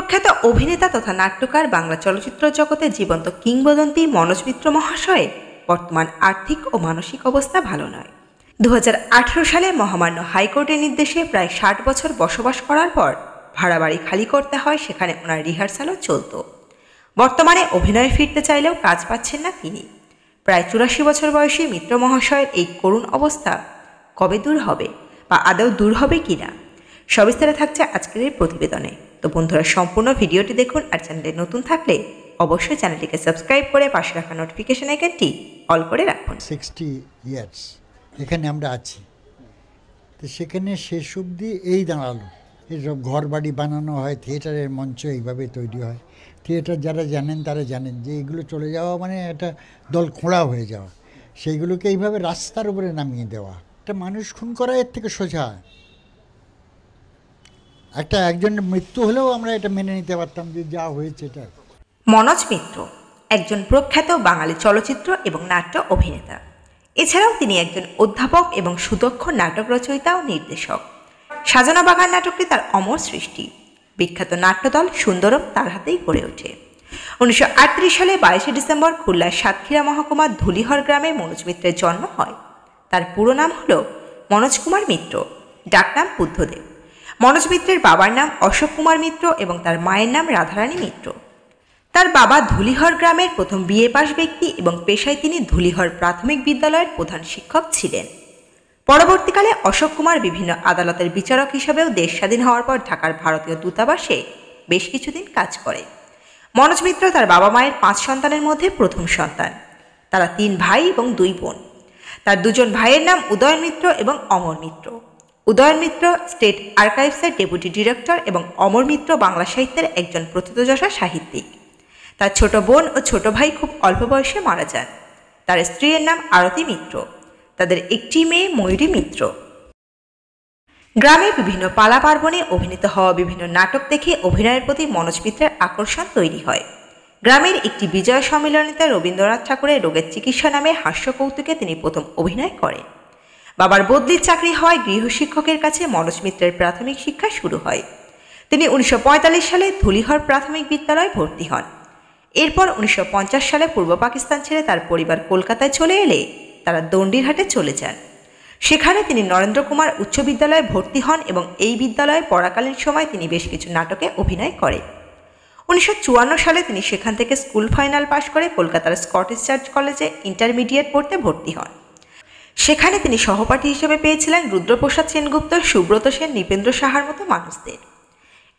প্রখ্যাত অভিনেতা তথা নাট্যকার বাংলা চলচ্চিত্র জগতে জীবন্ত কিংবদন্তি মনোজ মিত্র মহাশয়ের বর্তমান আর্থিক ও মানসিক অবস্থা ভালো নয় দু সালে মহামান্য হাইকোর্টের নির্দেশে প্রায় ষাট বছর বসবাস করার পর ভাড়া বাড়ি খালি করতে হয় সেখানে ওনার রিহার্সালও চলত বর্তমানে অভিনয়ে ফিরতে চাইলেও কাজ পাচ্ছেন না তিনি প্রায় চুরাশি বছর বয়সী মিত্র মহাশয়ের এই করুণ অবস্থা কবে দূর হবে বা আদৌ দূর হবে কি না সবিস্তারে থাকছে আজকের এই প্রতিবেদনে তো বন্ধুরা সম্পূর্ণ ভিডিওটি দেখুন আর চ্যানেলে নতুন থাকলে অবশ্যই চ্যানেলটিকে সাবস্ক্রাইব করে পাশে রাখা নোটিফিকেশন আইকনটি অল করে রাখুন সিক্সটি ইয়ার্স এখানে আমরা আছি তো সেখানে শেষ অবধি এই দাঁড়ালো এসব ঘর বাড়ি বানানো হয় থিয়েটারের মঞ্চ এইভাবে তৈরি হয় থিয়েটার যারা জানেন তারা জানেন যে এগুলো চলে যাওয়া মানে একটা দল খোঁড়া হয়ে যাওয়া সেইগুলোকে এইভাবে রাস্তার উপরে নামিয়ে দেওয়া একটা মানুষ খুন করা এর থেকে সোজা একটা একজনের মৃত্যু হলেও আমরা এটা মেনে নিতে পারতাম যে যা হয়েছে এটা মনোজ মিত্র একজন প্রখ্যাত বাঙালি চলচ্চিত্র এবং নাট্য অভিনেতা এছাড়াও তিনি একজন অধ্যাপক এবং সুদক্ষ নাটক রচয়িতা ও নির্দেশক সাজানা বাগান নাটকটি তার অমর সৃষ্টি বিখ্যাত নাট্যদল সুন্দরম তার হাতেই গড়ে ওঠে উনিশশো আটত্রিশ সালে বাইশে ডিসেম্বর খুলনার সাতক্ষীরা মহকুমার ধুলিহর গ্রামে মনোজ মিত্রের জন্ম হয় তার পুরো নাম হল মনোজ কুমার মিত্র ডাকনাম বুদ্ধদেব মনোজ মিত্রের বাবার নাম অশোক কুমার মিত্র এবং তার মায়ের নাম রাধারানী মিত্র তার বাবা ধুলিহর গ্রামের প্রথম বিএ পাশ ব্যক্তি এবং পেশায় তিনি ধুলিহর প্রাথমিক বিদ্যালয়ের প্রধান শিক্ষক ছিলেন পরবর্তীকালে অশোক কুমার বিভিন্ন আদালতের বিচারক হিসাবেও দেশ স্বাধীন হওয়ার পর ঢাকার ভারতীয় দূতাবাসে বেশ কিছুদিন কাজ করে মনোজ মিত্র তার বাবা মায়ের পাঁচ সন্তানের মধ্যে প্রথম সন্তান তারা তিন ভাই এবং দুই বোন তার দুজন ভাইয়ের নাম উদয় মিত্র এবং অমর মিত্র উদয়ন মিত্র স্টেট আর্কাইভসের ডেপুটি ডিরেক্টর এবং অমর মিত্র বাংলা সাহিত্যের একজন প্রথিতযশা সাহিত্যিক তার ছোট বোন ও ছোট ভাই খুব অল্প বয়সে মারা যান তার স্ত্রীর নাম আরতি মিত্র তাদের একটি মেয়ে ময়ূরী মিত্র গ্রামে বিভিন্ন পালা পার্বণে অভিনীত হওয়া বিভিন্ন নাটক দেখে অভিনয়ের প্রতি মনোজ মিত্রের আকর্ষণ তৈরি হয় গ্রামের একটি বিজয় সম্মেলনীতে রবীন্দ্রনাথ ঠাকুরের রোগের চিকিৎসা নামে হাস্য কৌতুকে তিনি প্রথম অভিনয় করেন বাবার বদলির চাকরি হয় গৃহশিক্ষকের কাছে মনোজ মিত্রের প্রাথমিক শিক্ষা শুরু হয় তিনি উনিশশো সালে ধুলিহর প্রাথমিক বিদ্যালয়ে ভর্তি হন এরপর উনিশশো সালে পূর্ব পাকিস্তান ছেড়ে তার পরিবার কলকাতায় চলে এলে তারা দণ্ডিরহাটে চলে যান সেখানে তিনি নরেন্দ্র কুমার উচ্চ বিদ্যালয়ে ভর্তি হন এবং এই বিদ্যালয়ে পড়াকালীন সময় তিনি বেশ কিছু নাটকে অভিনয় করেন উনিশশো সালে তিনি সেখান থেকে স্কুল ফাইনাল পাশ করে কলকাতার স্কটিশ চার্চ কলেজে ইন্টারমিডিয়েট পড়তে ভর্তি হন সেখানে তিনি সহপাঠী হিসেবে পেয়েছিলেন রুদ্রপ্রসাদ সেনগুপ্ত সুব্রত সেন নৃপেন্দ্র সাহার মতো মানুষদের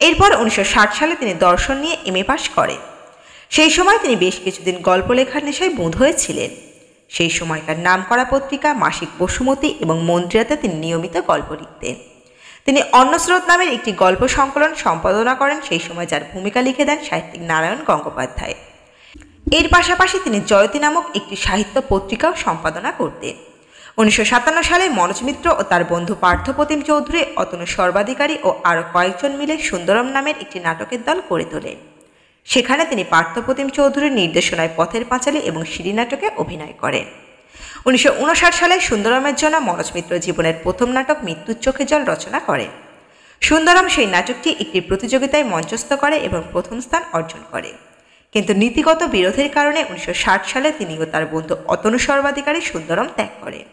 এরপর উনিশশো সালে তিনি দর্শন নিয়ে এম এ পাশ করেন সেই সময় তিনি বেশ কিছুদিন গল্প লেখার নেশায় বোধ হয়েছিলেন সেই সময়কার নামকরা পত্রিকা মাসিক বসুমতি এবং মন্দিরাতে তিনি নিয়মিত গল্প লিখতেন তিনি অন্নস্রোত নামের একটি গল্প সংকলন সম্পাদনা করেন সেই সময় যার ভূমিকা লিখে দেন সাহিত্যিক নারায়ণ গঙ্গোপাধ্যায় এর পাশাপাশি তিনি জয়তী নামক একটি সাহিত্য পত্রিকাও সম্পাদনা করতেন উনিশশো সালে মনোজ মিত্র ও তার বন্ধু পার্থপ্রতিম চৌধুরী অতনু সর্বাধিকারী ও আরও কয়েকজন মিলে সুন্দরম নামের একটি নাটকের দল করে তোলেন সেখানে তিনি পার্থপ্রতিম চৌধুরীর নির্দেশনায় পথের পাঁচালী এবং সিঁড়ি নাটকে অভিনয় করেন উনিশশো সালে সুন্দরমের জন্য মনোজ মিত্র জীবনের প্রথম নাটক মৃত্যুর চোখে জল রচনা করেন সুন্দরম সেই নাটকটি একটি প্রতিযোগিতায় মঞ্চস্থ করে এবং প্রথম স্থান অর্জন করে কিন্তু নীতিগত বিরোধের কারণে উনিশশো সালে তিনি ও তার বন্ধু অতনু সর্বাধিকারী সুন্দরম ত্যাগ করেন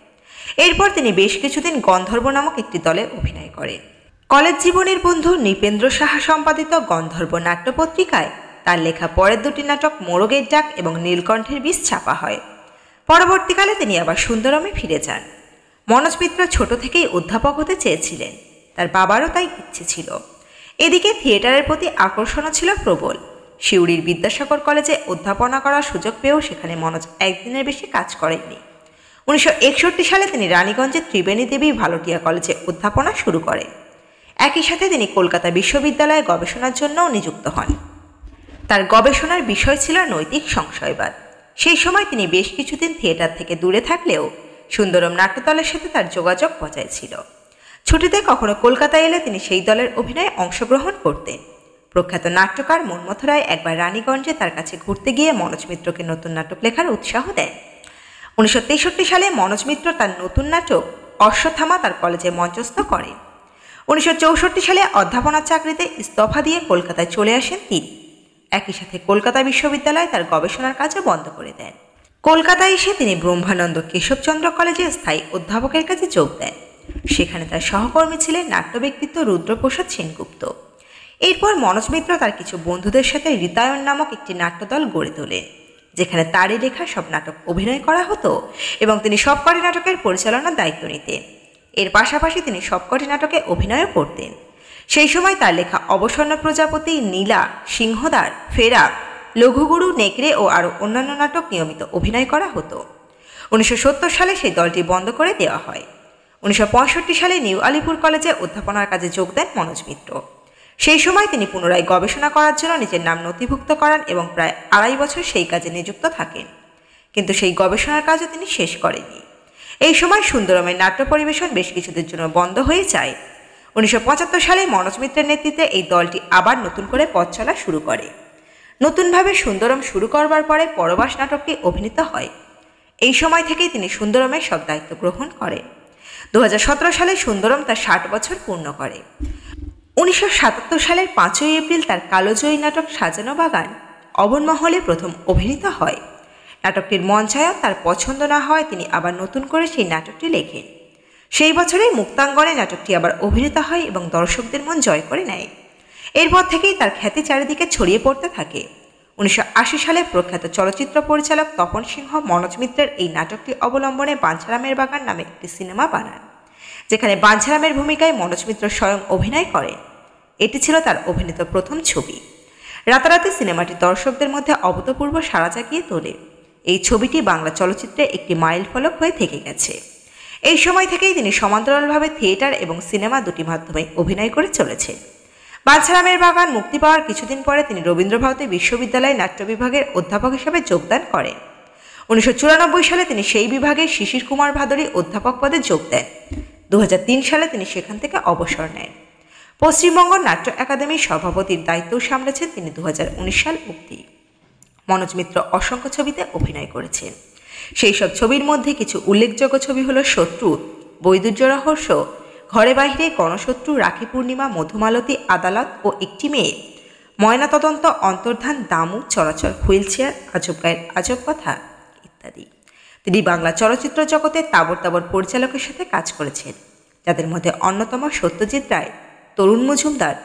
এরপর তিনি বেশ কিছুদিন গন্ধর্ব নামক একটি দলে অভিনয় করেন কলেজ জীবনের বন্ধু নৃপেন্দ্র সাহা সম্পাদিত গন্ধর্ব নাট্য পত্রিকায় তার লেখা পরের দুটি নাটক মোরগের ডাক এবং নীলকণ্ঠের বিষ ছাপা হয় পরবর্তীকালে তিনি আবার সুন্দরমে ফিরে যান মনোজ মিত্র ছোট থেকেই অধ্যাপক হতে চেয়েছিলেন তার বাবারও তাই ইচ্ছে ছিল এদিকে থিয়েটারের প্রতি আকর্ষণও ছিল প্রবল শিউড়ির বিদ্যাসাগর কলেজে অধ্যাপনা করার সুযোগ পেয়েও সেখানে মনোজ একদিনের বেশি কাজ করেননি উনিশশো সালে তিনি রানীগঞ্জের ত্রিবেণী দেবী ভালটিয়া কলেজে অধ্যাপনা শুরু করে একই সাথে তিনি কলকাতা বিশ্ববিদ্যালয়ে গবেষণার জন্যও নিযুক্ত হন তার গবেষণার বিষয় ছিল নৈতিক সংশয়বাদ সেই সময় তিনি বেশ কিছুদিন থিয়েটার থেকে দূরে থাকলেও সুন্দরম নাট্যদলের সাথে তার যোগাযোগ বজায় ছিল ছুটিতে কখনো কলকাতায় এলে তিনি সেই দলের অভিনয়ে অংশগ্রহণ করতেন প্রখ্যাত নাট্যকার মনমথ রায় একবার রানীগঞ্জে তার কাছে ঘুরতে গিয়ে মনোজ মিত্রকে নতুন নাটক লেখার উৎসাহ দেয় উনিশশো তেষট্টি সালে মনোজ মিত্র তার নতুন নাটক অশ্বথামা তার কলেজে মঞ্চস্থ করেন উনিশশো চৌষট্টি সালে অধ্যাপনার চাকরিতে ইস্তফা দিয়ে কলকাতায় চলে আসেন তিনি একই সাথে কলকাতা বিশ্ববিদ্যালয় তার গবেষণার কাজও বন্ধ করে দেন কলকাতায় এসে তিনি ব্রহ্মানন্দ কেশবচন্দ্র কলেজে স্থায়ী অধ্যাপকের কাছে যোগ দেন সেখানে তার সহকর্মী ছিলেন নাট্য ব্যক্তিত্ব রুদ্রপ্রসাদ সেনগুপ্ত এরপর মনোজ মিত্র তার কিছু বন্ধুদের সাথে রীতায়ন নামক একটি নাট্যদল গড়ে তোলেন যেখানে তারই লেখা সব নাটক অভিনয় করা হতো এবং তিনি সবকটি নাটকের পরিচালনার দায়িত্ব নিতেন এর পাশাপাশি তিনি সবকটি নাটকে অভিনয়ও করতেন সেই সময় তার লেখা অবসন্ন প্রজাপতি নীলা সিংহদার ফেরা লঘুগুরু নেকড়ে ও আরও অন্যান্য নাটক নিয়মিত অভিনয় করা হতো উনিশশো সালে সেই দলটি বন্ধ করে দেওয়া হয় উনিশশো সালে নিউ আলিপুর কলেজে অধ্যাপনার কাজে যোগ দেন মনোজ মিত্র সেই সময় তিনি পুনরায় গবেষণা করার জন্য নিজের নাম নথিভুক্ত করান এবং প্রায় আড়াই বছর সেই কাজে নিযুক্ত থাকেন কিন্তু সেই গবেষণার কাজও তিনি শেষ করেননি এই সময় সুন্দরমের নাট্য পরিবেশন বেশ কিছুদের জন্য বন্ধ হয়ে যায় উনিশশো সালে মনোজ মিত্রের নেতৃত্বে এই দলটি আবার নতুন করে পথ চলা শুরু করে নতুনভাবে সুন্দরম শুরু করবার পরে পরবাস নাটকটি অভিনীত হয় এই সময় থেকেই তিনি সুন্দরমের সব দায়িত্ব গ্রহণ করেন দু সালে সুন্দরম তার ষাট বছর পূর্ণ করে উনিশশো সালের পাঁচই এপ্রিল তার কালোজয়ী নাটক সাজানো বাগান অবনমহলে প্রথম অভিনীত হয় নাটকটির মঞ্চায়ন তার পছন্দ না হয় তিনি আবার নতুন করে সেই নাটকটি লেখেন সেই বছরেই মুক্তাঙ্গনে নাটকটি আবার অভিনীত হয় এবং দর্শকদের মন জয় করে নেয় এরপর থেকেই তার খ্যাতি চারিদিকে ছড়িয়ে পড়তে থাকে উনিশশো সালে প্রখ্যাত চলচ্চিত্র পরিচালক তপন সিংহ মনোজ মিত্রের এই নাটকটি অবলম্বনে বাঞ্ছারামের বাগান নামে একটি সিনেমা বানান যেখানে বাঞ্ছারামের ভূমিকায় মনোজ মিত্র স্বয়ং অভিনয় করে এটি ছিল তার অভিনীত প্রথম ছবি রাতারাতি সিনেমাটি দর্শকদের মধ্যে অভূতপূর্ব সাড়া জাগিয়ে তোলে এই ছবিটি বাংলা চলচ্চিত্রে একটি মাইল ফলক হয়ে থেকে গেছে এই সময় থেকেই তিনি সমান্তরালভাবে থিয়েটার এবং সিনেমা দুটি মাধ্যমে অভিনয় করে চলেছে বাঞ্ছারামের বাগান মুক্তি পাওয়ার কিছুদিন পরে তিনি রবীন্দ্রভারতী বিশ্ববিদ্যালয়ে নাট্য বিভাগের অধ্যাপক হিসেবে যোগদান করেন উনিশশো সালে তিনি সেই বিভাগে শিশির কুমার ভাদরী অধ্যাপক পদে যোগ দেন দু সালে তিনি সেখান থেকে অবসর নেন পশ্চিমবঙ্গ নাট্য একাডেমির সভাপতির দায়িত্ব সামলেছেন তিনি দু সাল অবধি মনোজ মিত্র অসংখ্য ছবিতে অভিনয় করেছেন সেই সব ছবির মধ্যে কিছু উল্লেখযোগ্য ছবি হলো শত্রু বৈদুর্য রহস্য ঘরে বাহিরে গণশত্রু রাখি পূর্ণিমা মধুমালতী আদালত ও একটি মেয়ে ময়নাতদন্ত অন্তর্ধান দামু চলাচল হুইল চেয়ার আজব গায়ের আজব কথা ইত্যাদি তিনি বাংলা চলচ্চিত্র জগতে তাবর তাবর পরিচালকের সাথে কাজ করেছেন যাদের মধ্যে অন্যতম সত্যজিৎ রায় তরুণ মজুমদার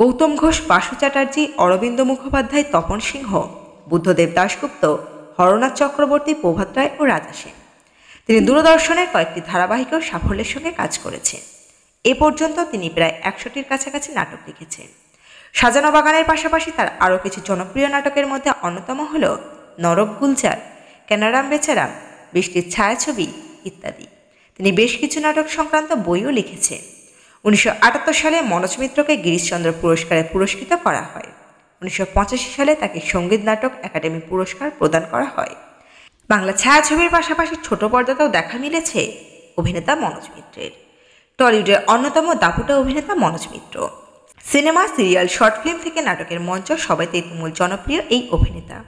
গৌতম ঘোষ বাসু চ্যাটার্জি অরবিন্দ মুখোপাধ্যায় তপন সিংহ বুদ্ধদেব দাশগুপ্ত হরনাথ চক্রবর্তী প্রভাত রায় ও রাজা সেন তিনি দূরদর্শনের কয়েকটি ধারাবাহিকেও সাফল্যের সঙ্গে কাজ করেছেন এ পর্যন্ত তিনি প্রায় একশোটির কাছাকাছি নাটক লিখেছেন সাজানো বাগানের পাশাপাশি তার আরও কিছু জনপ্রিয় নাটকের মধ্যে অন্যতম হল নরক গুলজার কেনারাম বেচারাম বৃষ্টির ছায়াছবি ইত্যাদি তিনি বেশ কিছু নাটক সংক্রান্ত বইও লিখেছে উনিশশো সালে মনোজ মিত্রকে গিরিশচন্দ্র পুরস্কারে পুরস্কৃত করা হয় উনিশশো সালে তাকে সঙ্গীত নাটক একাডেমি পুরস্কার প্রদান করা হয় বাংলা ছায়াছবির পাশাপাশি ছোট পর্দাতেও দেখা মিলেছে অভিনেতা মনোজ মিত্রের টলিউডের অন্যতম দাপুটা অভিনেতা Manoj Mitra cinema serial short film থেকে নাটকের মঞ্চ সবাইতেই তুমুল জনপ্রিয় এই অভিনেতা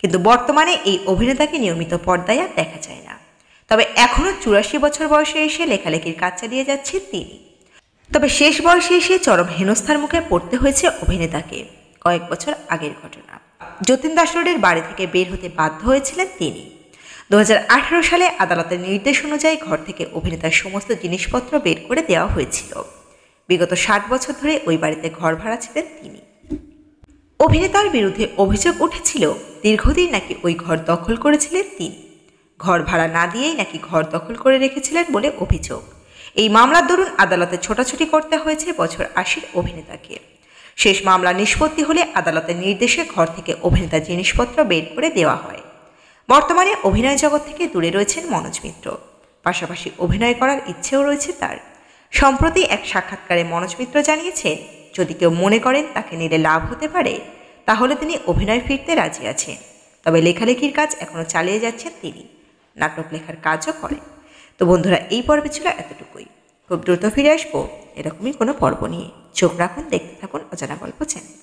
কিন্তু বর্তমানে এই অভিনেতাকে নিয়মিত পর্দায় আর দেখা যায় না তবে এখনও চুরাশি বছর বয়সে এসে লেখালেখির কাজ চালিয়ে যাচ্ছে তিনি তবে শেষ বয়সে এসে চরম হেনস্থার মুখে পড়তে হয়েছে অভিনেতাকে কয়েক বছর আগের ঘটনা যতীন দাস রোডের বাড়ি থেকে বের হতে বাধ্য হয়েছিলেন তিনি দু সালে আদালতের নির্দেশ অনুযায়ী ঘর থেকে অভিনেতার সমস্ত জিনিসপত্র বের করে দেওয়া হয়েছিল বিগত ষাট বছর ধরে ওই বাড়িতে ঘর ভাড়া ছিলেন তিনি অভিনেতার বিরুদ্ধে অভিযোগ উঠেছিল দীর্ঘদিন নাকি ওই ঘর দখল করেছিলেন তিনি ঘর ভাড়া না দিয়েই নাকি ঘর দখল করে রেখেছিলেন বলে অভিযোগ এই মামলার দরুন আদালতে ছোটাছুটি করতে হয়েছে বছর আশির অভিনেতাকে শেষ মামলা নিষ্পত্তি হলে আদালতের নির্দেশে ঘর থেকে অভিনেতা জিনিসপত্র বের করে দেওয়া হয় বর্তমানে অভিনয় জগৎ থেকে দূরে রয়েছেন মনোজ মিত্র পাশাপাশি অভিনয় করার ইচ্ছেও রয়েছে তার সম্প্রতি এক সাক্ষাৎকারে মনোজ মিত্র জানিয়েছেন যদি কেউ মনে করেন তাকে নিলে লাভ হতে পারে তাহলে তিনি অভিনয় ফিরতে রাজি আছেন তবে লেখালেখির কাজ এখনও চালিয়ে যাচ্ছেন তিনি নাটক লেখার কাজও করেন তো বন্ধুরা এই পর্বে ছিল এতটুকুই খুব দ্রুত ফিরে আসবো এরকমই কোনো পর্ব নিয়ে চোখ রাখুন দেখতে থাকুন অজানা গল্প চ্যানেল